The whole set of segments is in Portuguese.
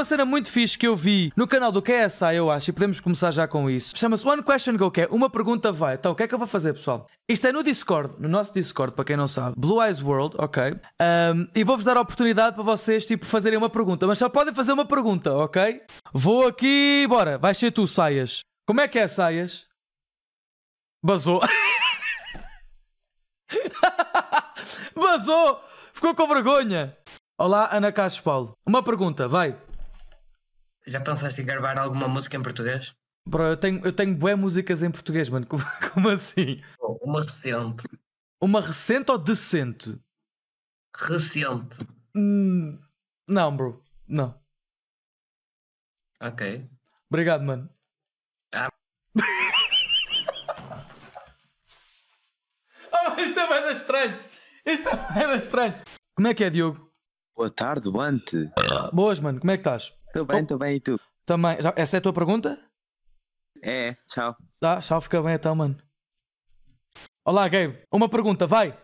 Uma cena muito fixe que eu vi no canal do KSI, eu acho, e podemos começar já com isso. Chama-se One Question Go, que é uma pergunta vai. Então, o que é que eu vou fazer, pessoal? Isto é no Discord, no nosso Discord, para quem não sabe. Blue Eyes World, ok? Um, e vou-vos dar a oportunidade para vocês, tipo, fazerem uma pergunta. Mas só podem fazer uma pergunta, ok? Vou aqui, bora. Vai ser tu, Saias. Como é que é, Saias? Basou. Basou! Ficou com vergonha. Olá, Ana Cássio Paulo. Uma pergunta, vai. Já pensaste em gravar alguma música em português? Bro, eu tenho, eu tenho boas músicas em português, mano. Como, como assim? Uma recente. Uma recente ou decente? Recente. Hum, não, bro. Não. Ok. Obrigado, mano. Ah. oh, isto é bem estranho. Isto é bem estranho. Como é que é, Diogo? Boa tarde, Bante. Boas, mano. Como é que estás? Estou bem, estou bem, e tu? Também. Já, essa é a tua pergunta? É, tchau. dá tá, tchau, fica bem então, mano. Olá, Gabe. Uma pergunta, vai.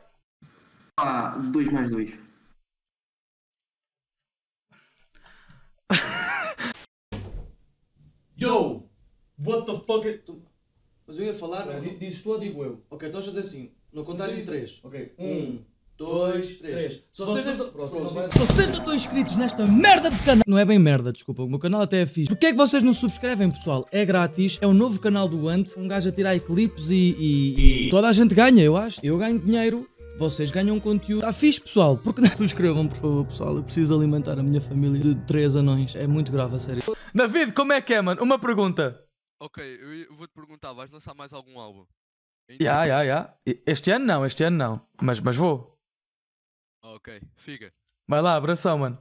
Ah, dois mais dois. Yo! What the fuck? Is... É Mas eu ia falar, dizes tu ou digo eu? Ok, então vamos fazer assim. Na contagem de três. Ok. Um dois, três. Se vocês, não- só vocês estão inscritos nesta merda de canal. Não é bem merda, desculpa. O meu canal até é fixe. Porquê é que vocês não subscrevem, pessoal? É grátis. É o novo canal do Ant. Um gajo a tirar eclipses e, e- e Toda a gente ganha, eu acho. Eu ganho dinheiro. Vocês ganham conteúdo. Está fixe, pessoal. Porque não subscrevam, por favor, pessoal. Eu preciso alimentar a minha família de três anões. É muito grave, a sério. David, como é que é, mano? Uma pergunta. Ok, eu vou-te perguntar, vais lançar mais algum álbum? Já, já, já. Este ano não, este ano não. Mas, mas vou. Ok, fica. Vai lá, abração, mano.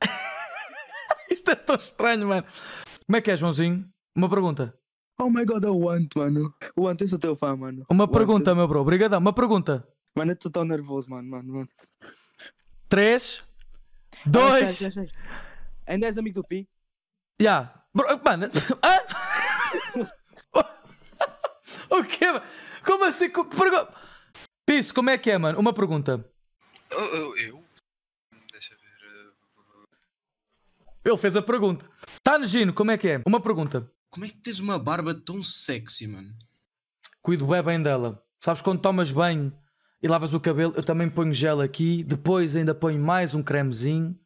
Isto é tão estranho, mano. Como é que é, Joãozinho? Uma pergunta. Oh my god, eu oh, want, mano. O Ant eu sou teu fã, mano. Uma want pergunta, é- meu bro. Obrigadão, uma pergunta. Mano, eu estou tão nervoso, mano, mano, mano. Três, tá, dois. Ainda és amigo do Pi? Já. mano, hã? o quê? Como assim? Piso, como é que é, mano? Uma pergunta. Eu? eu? Deixa ver. Eh, Ele fez a pergunta. Tanjino, como é que é? Uma pergunta. Como é que tens uma barba tão sexy, mano? Cuido bem, bem dela. Sabes quando tomas banho e lavas o cabelo, eu também ponho gel aqui, depois ainda ponho mais um cremezinho.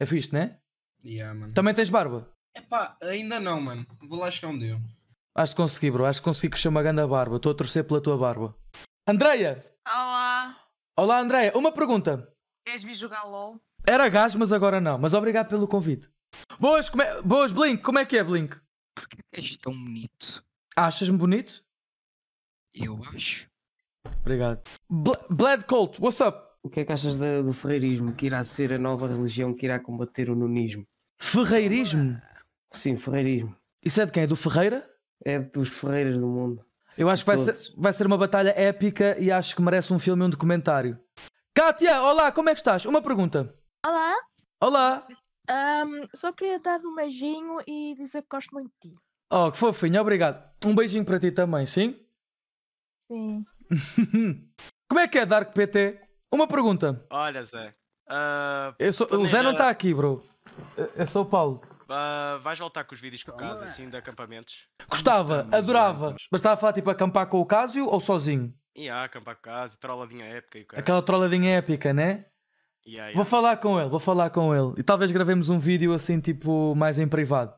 É fixe, né? Yeah, mano. Também tens barba? Epá, ainda não, mano. Vou lá chegar um dia. Acho que consegui, bro. Acho que consegui crescer uma grande barba. Estou a torcer pela tua barba. Andreia! Olá! Olá, Andréia. Uma pergunta. Queres vir jogar LOL? Era gás, mas agora não. Mas obrigado pelo convite. Boas, como é... Boas Blink. Como é que é, Blink? Porquê que és tão bonito? Achas-me bonito? Eu acho. Obrigado. Bled Colt, what's up? O que é que achas do, do ferreirismo? Que irá ser a nova religião que irá combater o nunismo? Ferreirismo? Sim, ferreirismo. Isso é de quem? É do Ferreira? É dos ferreiras do mundo. Eu acho que vai ser, vai ser uma batalha épica e acho que merece um filme e um documentário. Kátia, olá, como é que estás? Uma pergunta. Olá. Olá. Um, só queria dar um beijinho e dizer que gosto muito de ti. Oh, que fofinho, obrigado. Um beijinho para ti também, sim? Sim. como é que é Dark PT? Uma pergunta. Olha, Zé. Uh, sou, o Zé não está aqui, bro. É eu sou o Paulo. Uh, vais voltar com os vídeos que o então, assim, de acampamentos? Gostava, adorava. Mas estava a falar tipo acampar com o Cásio ou sozinho? E yeah, acampar com o Cásio, troladinha épica e o cara. Aquela troladinha épica, né? Yeah, yeah. Vou falar com ele, vou falar com ele. E talvez gravemos um vídeo assim, tipo, mais em privado.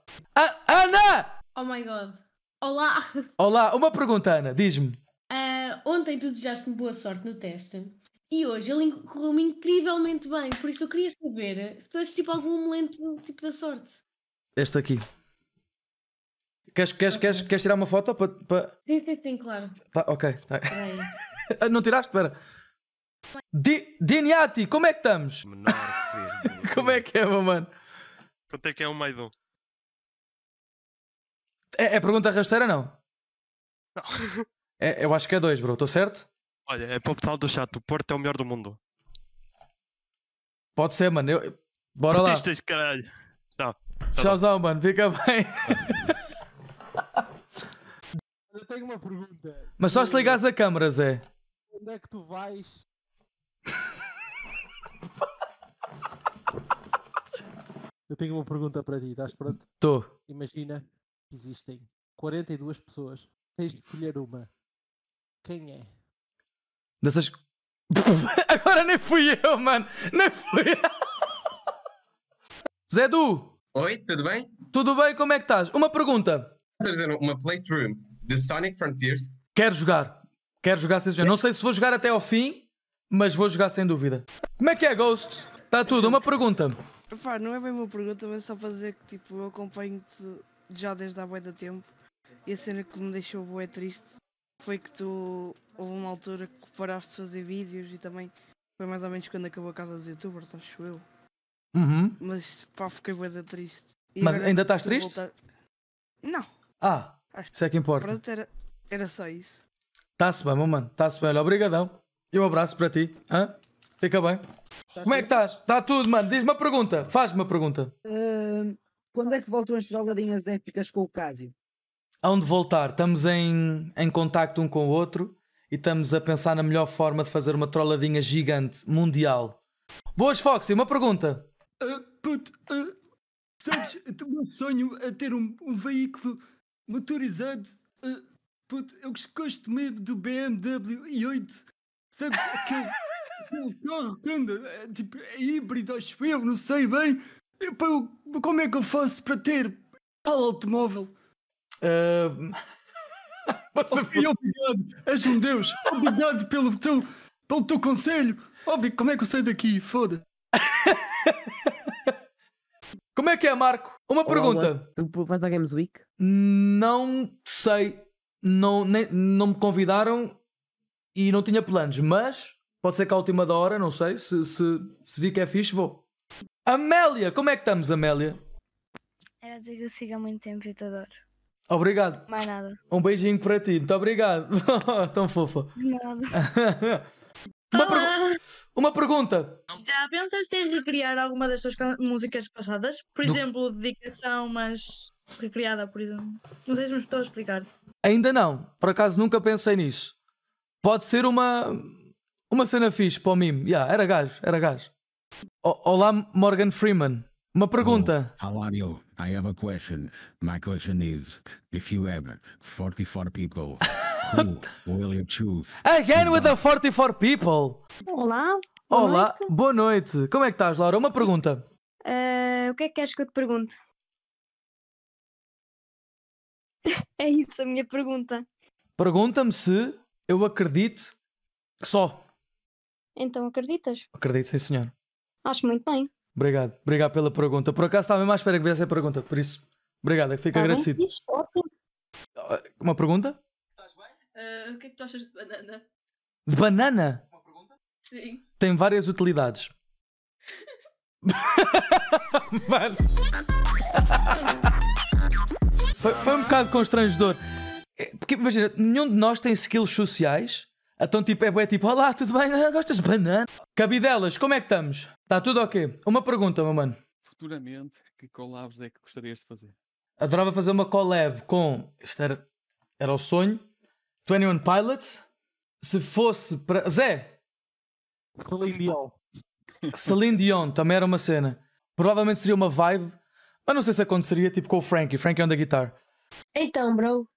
Ana! Oh my god. Olá! Olá, uma pergunta, Ana, diz-me. Uh, ontem tu desejaste-me boa sorte no teste e hoje ele correu-me incrivelmente bem, por isso eu queria saber se tu és tipo algum momento tipo da sorte. Este aqui. Queres, queres, queres, queres tirar uma foto? Para, Sim, sim, sim, claro. Tá, ok. Tá. Não tiraste? Espera. Di, Diniati, como é que estamos? Menor que Como é que é, meu mano? Quanto é que é um mais um? É, é pergunta rasteira, não? Não. É, eu acho que é dois, bro. Estou certo? Olha, é para o portal do chat. O Porto é o melhor do mundo. Pode ser, mano. Eu... Bora lá. caralho. Tá Tchauzão, mano. Fica bem. Eu tenho uma pergunta. Mas só se ligares a câmera, Zé. Onde é que tu vais? Eu tenho uma pergunta para ti, estás pronto? Estou. Imagina que existem 42 pessoas, tens de escolher uma. Quem é? Dessas. Agora nem fui eu, mano! Nem fui eu! Zé Du! Oi, tudo bem? Tudo bem, como é que estás? Uma pergunta. a fazer uma playthrough de Sonic Frontiers? Quero jogar. Quero jogar sem dúvida. Não sei se vou jogar até ao fim, mas vou jogar sem dúvida. Como é que é, Ghost? Está tudo, uma pergunta. Pá, não é bem uma pergunta, mas só para dizer que tipo, eu acompanho-te já desde há muito tempo e a cena que me deixou boé triste foi que tu houve uma altura que paraste de fazer vídeos e também foi mais ou menos quando acabou a casa dos youtubers, acho eu. Uhum. Mas pá, fiquei boeda triste. E Mas ainda estás triste? Voltar... Não. Ah, Acho isso é que importa. Pronto, era, era só isso. Está-se bem, meu mano. Está-se bem. obrigadão. E um abraço para ti. Hã? Fica bem. Tá Como tudo? é que estás? Está tudo, mano. Diz-me uma pergunta. Faz-me uma pergunta. Uh, quando é que voltam as jogadinhas épicas com o Cásio? Aonde voltar? Estamos em, em contacto um com o outro e estamos a pensar na melhor forma de fazer uma trolladinha gigante, mundial. Boas, Foxy, uma pergunta. Uh, puto, uh, sabes, o meu sonho é ter um, um veículo motorizado. Uh, puto, eu gosto mesmo do BMW i8. Sabes, aquele, aquele carro que anda, tipo, é híbrido, acho eu, não sei bem. Eu, como é que eu faço para ter tal automóvel? Uh... Você... Oh, obrigado, és um deus. Obrigado pelo teu, pelo teu conselho. Óbvio, como é que eu saio daqui? Foda-se. Como é que é, Marco? Uma olá, pergunta. Olá. Tu vais à Games Week? Não sei. Não, nem, não me convidaram e não tinha planos, mas pode ser que à última da hora, não sei, se, se, se vi que é fixe, vou. Amélia, como é que estamos, Amélia? É, Era dizer que eu sigo há muito tempo e te adoro. Obrigado. Mais nada. Um beijinho para ti, muito obrigado. Tão fofa. De nada. Uma, pergu uma pergunta. Já pensaste em recriar alguma das tuas músicas passadas? Por Do... exemplo, dedicação, mas recriada, por exemplo. Não sei se me estou a explicar. Ainda não. Por acaso nunca pensei nisso. Pode ser uma uma cena fixe para o mime. Yeah, era gajo, era gajo. O Olá, Morgan Freeman. Uma pergunta. Oh, how are you? I have a question. My question is, if you have 44 people... will you Again with the 44 então. people! Olá! Boa Olá, noite. boa noite! Como é que estás, Laura? Uma pergunta. Uh, o que é que queres que eu te pergunte? é isso a minha pergunta. Pergunta-me se eu acredito só. Então acreditas? Acredito, sim, senhor. Acho muito bem. Obrigado, obrigado pela pergunta. Por acaso estava mesmo à espera que viesse a pergunta, por isso, obrigado, é fico tá agradecido. Bem, ótimo. Uma pergunta? Ah, o que é que tu achas de banana? De banana? Uma pergunta? Sim. Tem várias utilidades. Mano. Foi, foi, um bocado constrangedor. É, porque imagina, nenhum de nós tem skills sociais. Então tipo, é, é tipo, olá, tudo bem? Ah, gostas de banana? Cabidelas, como é que estamos? Está tudo ok? Uma pergunta, meu mano. Futuramente, que collabs é que gostarias de fazer? Adorava fazer uma collab com... Isto era, era o sonho 21 Pilots. Se fosse para. Zé! Celine Dion. Celine Dion também era uma cena. Provavelmente seria uma vibe, mas não sei se aconteceria tipo com o Frankie. Frankie é on the guitar. Então, bro.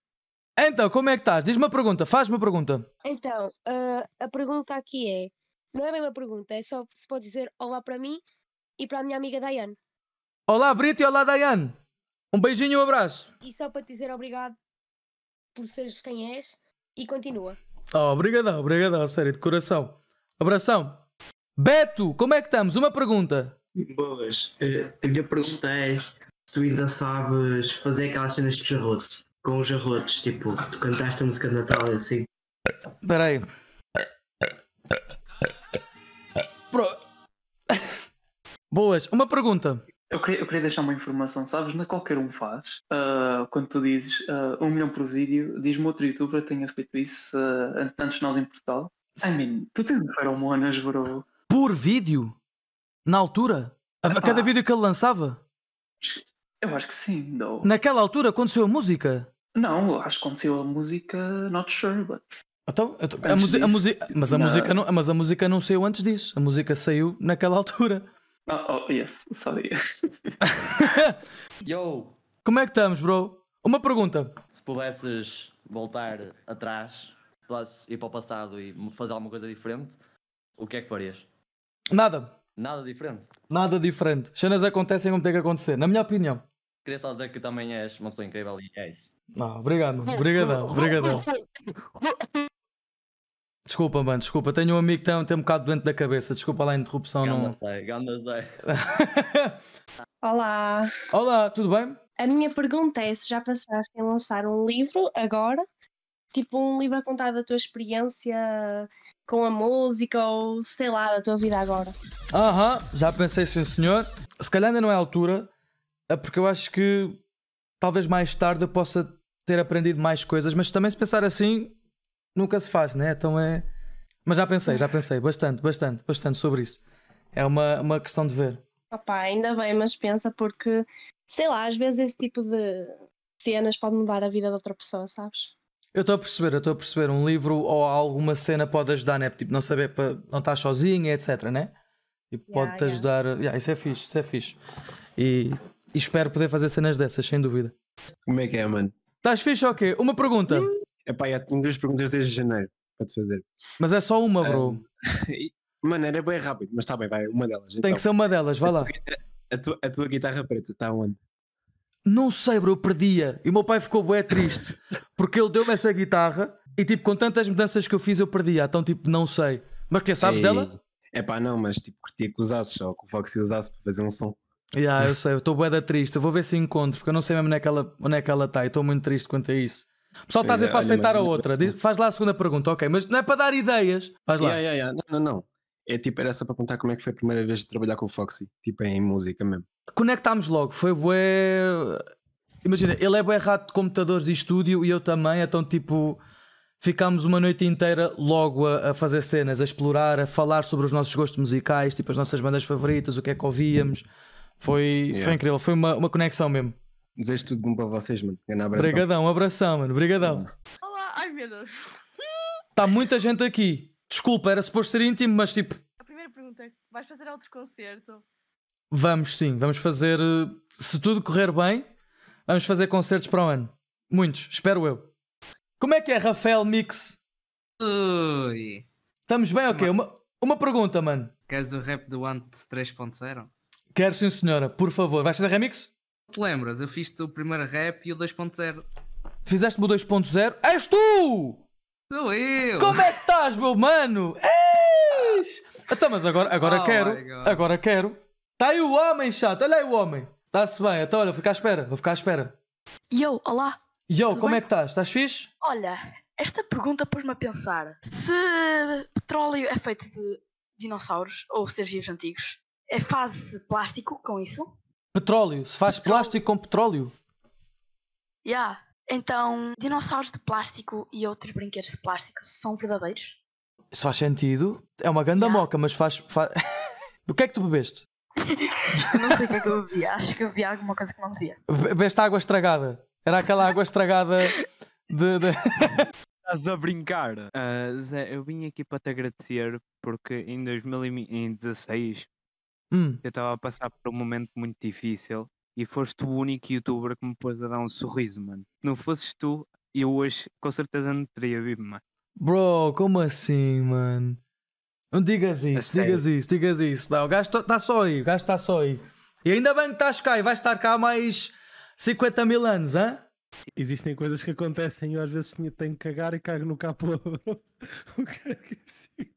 Então, como é que estás? Diz-me uma pergunta, faz-me uma pergunta. Então, uh, a pergunta aqui é: não é bem uma pergunta, é só se pode dizer olá para mim e para a minha amiga Dayane. Olá, Brito e olá, Dayane. Um beijinho e um abraço. E só para te dizer obrigado por seres quem és e continua. Oh, obrigadão, obrigadão, sério, de coração. Abração. Beto, como é que estamos? Uma pergunta. Boas. Eh, a minha pergunta é se tu ainda sabes fazer aquelas cenas de jarrotes, com os jarrotes, tipo, tu cantaste a música de Natal assim. Espera aí. Pro... Boas. Uma pergunta. Eu queria, eu queria, deixar uma informação, sabes? Na é qualquer um faz. Uh, quando tu dizes uh, um milhão por vídeo, diz-me outro youtuber que tenha feito isso uh, antes de nós em Portugal. I mean, tu tens um feromonas, bro. Por vídeo? Na altura? A, a cada vídeo que ele lançava? Eu acho que sim, não. Naquela altura aconteceu a música? Não, acho que aconteceu a música, not sure, but. Então, então a, disso, a mas, a não. música não, mas a música não saiu antes disso. A música saiu naquela altura. Oh, oh yes, sorry. Yo! Como é que estamos, bro? Uma pergunta. Se pudesses voltar atrás, se pudesses ir para o passado e fazer alguma coisa diferente, o que é que farias? Nada. Nada diferente? Nada diferente. Cenas acontecem como tem que acontecer, na minha opinião. Queria só dizer que também és uma pessoa incrível e é isso. Não, ah, obrigado, mano. Obrigadão, obrigadão. Desculpa, mano, desculpa. Tenho um amigo que tem, tem um bocado doente da cabeça. Desculpa lá a interrupção. Ganda não... sei, ganda sei. Olá. Olá, tudo bem? A minha pergunta é se já passaste em lançar um livro agora, tipo um livro a contar da tua experiência com a música ou sei lá, da tua vida agora. Aham, uh -huh, já pensei sim senhor. Se calhar ainda não é a altura, é porque eu acho que talvez mais tarde eu possa ter aprendido mais coisas, mas também se pensar assim, nunca se faz, né? Então é. Mas já pensei, já pensei bastante, bastante, bastante sobre isso. É uma, uma questão de ver. Papá, ainda bem, mas pensa porque, sei lá, às vezes esse tipo de cenas pode mudar a vida de outra pessoa, sabes? Eu estou a perceber, eu estou a perceber. Um livro ou alguma cena pode ajudar, né? Tipo, não saber, para não estar sozinha, etc, né? E pode-te yeah, ajudar. Yeah. Yeah, isso é fixe, isso é fixe. E, e, espero poder fazer cenas dessas, sem dúvida. Como é que é, mano? Estás fixe ou okay. quê? Uma pergunta. Hum. Epá, já tenho duas perguntas desde janeiro para te fazer. Mas é só uma, bro. Um, mano, era bem rápido, mas está bem, vai, uma delas. Tem então, que ser uma delas, vai lá. a, tua, a tua guitarra preta está onde? Não sei, bro, eu perdia. E o meu pai ficou bué triste. porque ele deu-me essa guitarra e, tipo, com tantas mudanças que eu fiz, eu perdia. Então, tipo, não sei. Mas que sabes Ei. dela? É pá, não, mas tipo, curtia que usasses ou que o Foxy usasse para fazer um som. Já, yeah, eu sei, eu estou bué da triste. Eu vou ver se encontro, porque eu não sei mesmo onde é que ela, onde é que ela está. E estou muito triste quanto a isso. O pessoal está a dizer para é, aceitar a outra. Faz lá a segunda pergunta, ok, mas não é para dar ideias. Faz lá. Yeah, yeah, yeah. Não, não, não. É tipo, era só para contar como é que foi a primeira vez de trabalhar com o Foxy, tipo em música mesmo. Conectámos logo, foi bué. Imagina, ele é bué rato de computadores e estúdio e eu também, então tipo, ficámos uma noite inteira logo a, a, fazer cenas, a explorar, a falar sobre os nossos gostos musicais, tipo as nossas bandas favoritas, o que é que ouvíamos. Foi, yeah. foi incrível, foi uma, uma conexão mesmo. Desejo tudo bom para vocês, mano. Um abração. Obrigadão, um abração, mano. Obrigadão. Olá, ai meu Deus. Está muita gente aqui. Desculpa, era suposto ser íntimo, mas tipo. A primeira pergunta: é, vais fazer outro concerto? Vamos sim, vamos fazer. Eh, se tudo correr bem, vamos fazer concertos para o ano. Muitos, espero eu. Como é que é, Rafael Mix? Ui. Estamos bem ou okay? quê? Uma, uma pergunta, mano. Queres o rap do Ant 3.0? Quero sim, senhora, por favor. Vais fazer remix? te lembras, eu fiz-te o primeiro rap e o 2.0. Fizeste-me o 2.0? És tu! Sou eu! Como é que estás, meu mano? És! Então, mas agora, agora oh quero. Agora quero. Está aí o homem, chato. Olha aí o homem. Está-se bem. Então, olha, vou ficar à espera. Vou ficar à espera. Yo, olá. Yo, Tudo como é bem? é que estás? Estás fixe? Olha, esta pergunta pôs-me a pensar. Se petróleo é feito de dinossauros ou seres vivos antigos, é fase plástico com isso? Petróleo. Se faz petróleo. plástico com petróleo. Yeah. Então, dinossauros de plástico e outros brinquedos de plástico são verdadeiros? Isso faz sentido. É uma ganda yeah. moca, mas faz. faz... o que é que tu bebeste? não sei o que é que eu bebi. Acho que eu bebi alguma coisa que não devia. Bebeste água estragada. Era aquela água estragada de. de... Estás a brincar. Uh, Zé, eu vim aqui para te agradecer porque em 2016 Hum. Eu estava a passar por um momento muito difícil e foste o único youtuber que me pôs a dar um sorriso, mano. Não fosses tu, eu hoje com certeza não teria vivo, mano. Bro, como assim, mano? Não digas isso, a digas sério? isso, digas isso. Não, o gajo está só aí, o gajo está só aí. E ainda bem que estás cá e vais estar cá mais 50 mil anos, hã? Existem coisas que acontecem e às vezes tenho que cagar e cago no capô. o que é que assim? É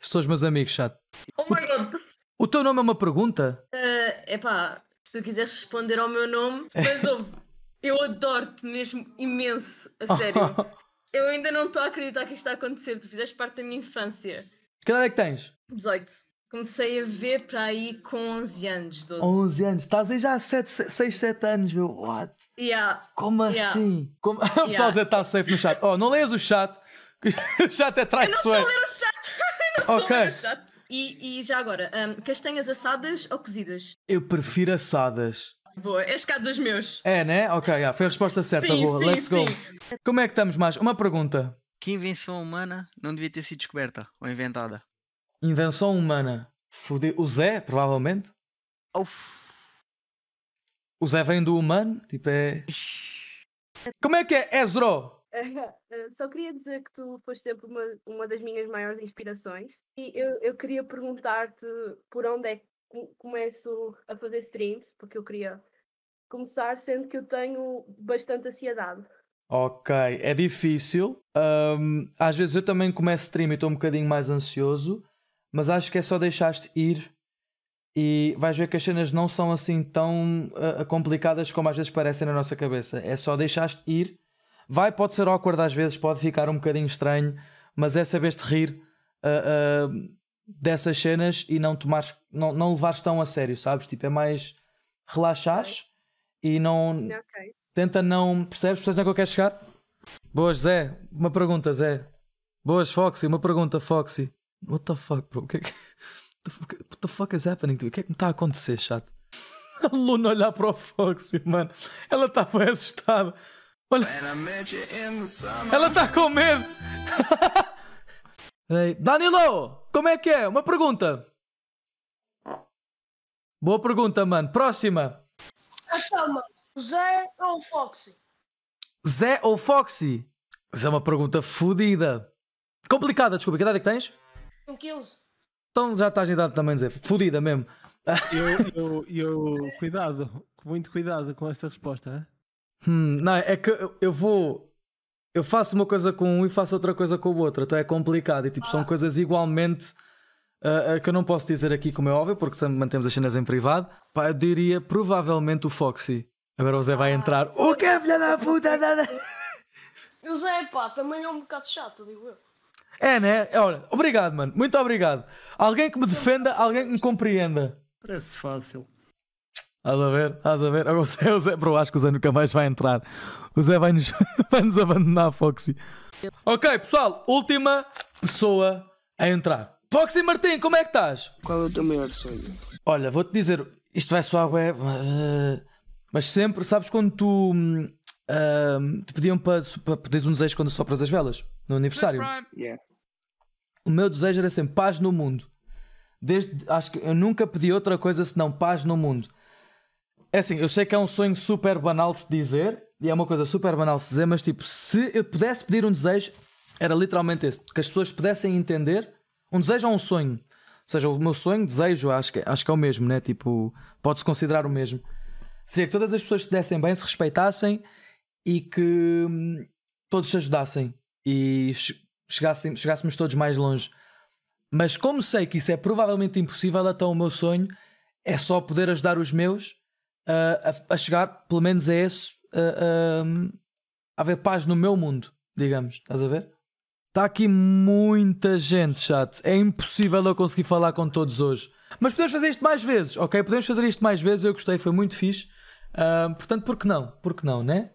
Estou os meus amigos, chato. Oh my god, o teu nome é uma pergunta? É uh, eh, pá, se tu quiseres responder ao meu nome, mas ouve, eu adoro-te mesmo imenso, a sério. eu ainda não estou a acreditar que isto está a acontecer, tu fizeste parte da minha infância. Que idade é que tens? 18. Comecei a ver para aí com 11 anos, 12. 11 anos, estás aí já há 7, 6, 7 anos, meu. What? Yeah. Como yeah. assim? Como... Yeah. o pessoal está safe no chat. Oh, não leias o chat, o chat é traiçoeiro. Eu não estou a ler o chat, eu não estou okay. a ler o chat. E, e já agora, um, castanhas assadas ou cozidas? Eu prefiro assadas. Boa, és cá dos meus. É, né? Ok, yeah, foi a resposta certa. Sim, Boa, sim, let's go. Sim. Como é que estamos mais? Uma pergunta. Que invenção humana não devia ter sido descoberta ou inventada? Invenção humana. Fude, O Zé, provavelmente. Uf. O Zé vem do humano, tipo é. Como é que é? Ezro! Eh, só queria dizer que tu foste sempre uma, uma das minhas maiores inspirações e eu, eu queria perguntar-te por onde é que começo a fazer streams, porque eu queria começar sendo que eu tenho bastante ansiedade. Ok, é difícil. Um, às vezes eu também começo stream e estou um bocadinho mais ansioso, mas acho que é só deixar-te ir e vais ver que as cenas não são assim tão uh, complicadas como às vezes parecem na nossa cabeça. É só deixar-te ir Vai, pode ser awkward às vezes, pode ficar um bocadinho estranho, mas é saber-te rir uh, uh, dessas cenas e não tomares, não, não levares tão a sério, sabes? Tipo, é mais relaxares okay. e não. Okay. Tenta não. Percebes? Percebes onde é que eu quero chegar? Boas, Zé. Uma pergunta, Zé. Boas, Foxy. Uma pergunta, Foxy. What the fuck, bro? É what the fuck is happening to me? O que é que me está a acontecer, chato? A Luna olhar para o Foxy, mano. Ela tá estava assustada. Olha. Ela tá com medo. Danilo, como é que é? Uma pergunta. Boa pergunta, mano. Próxima. Então, Zé ou Foxy? Zé ou Foxy? Isso é uma pergunta fodida. Complicada, desculpa. Que idade é que tens? 15. Então já estás em idade também, dizer. Fodida mesmo. Eu, eu, eu, Cuidado. Muito cuidado com esta resposta, hein? Hum, não, é que eu vou. Eu faço uma coisa com um e faço outra coisa com o outro, então é complicado. E tipo, são ah. coisas igualmente uh, uh, que eu não posso dizer aqui, como é óbvio, porque sempre mantemos as cenas em privado. Pá, eu diria provavelmente o Foxy. Agora o Zé vai entrar. O que é, filha da puta? O Zé, pá, também é um bocado chato, digo eu. É, né? Olha, obrigado, mano. Muito obrigado. Alguém que me defenda, alguém que me compreenda. Parece fácil. Estás a ver? Estás a ver? Agora o Zé, o Zé, bro, acho que o Zé nunca mais vai entrar. O Zé vai-nos vai -nos abandonar, Foxy. Ok, pessoal, última pessoa a entrar. Foxy Martim, como é que estás? Qual é o teu maior sonho? Olha, vou-te dizer, isto vai soar ué, ah, mas sempre, sabes quando tu uh, te pediam para, para um desejo quando sopras as velas no aniversário? Yeah. O meu desejo era sempre paz no mundo. Desde, acho que eu nunca pedi outra coisa senão paz no mundo. É assim, eu sei que é um sonho super banal de se dizer, e é uma coisa super banal de se dizer, mas tipo, se eu pudesse pedir um desejo, era literalmente esse, que as pessoas pudessem entender um desejo é um sonho. Ou seja, o meu sonho, desejo, acho que, acho que é o mesmo, né? Tipo, pode-se considerar o mesmo. Seria que todas as pessoas se dessem bem, se respeitassem e que hum, todos se ajudassem e chegassem, chegássemos todos mais longe. Mas como sei que isso é provavelmente impossível, então o meu sonho é só poder ajudar os meus a, a, chegar, pelo menos é esse, a haver paz no meu mundo, digamos. Estás a ver? Está aqui muita gente, chat. É impossível eu conseguir falar com todos hoje. Mas podemos fazer isto mais vezes, ok? Podemos fazer isto mais vezes. Eu gostei, foi muito fixe. Uh, portanto, por que não? Por que não, né?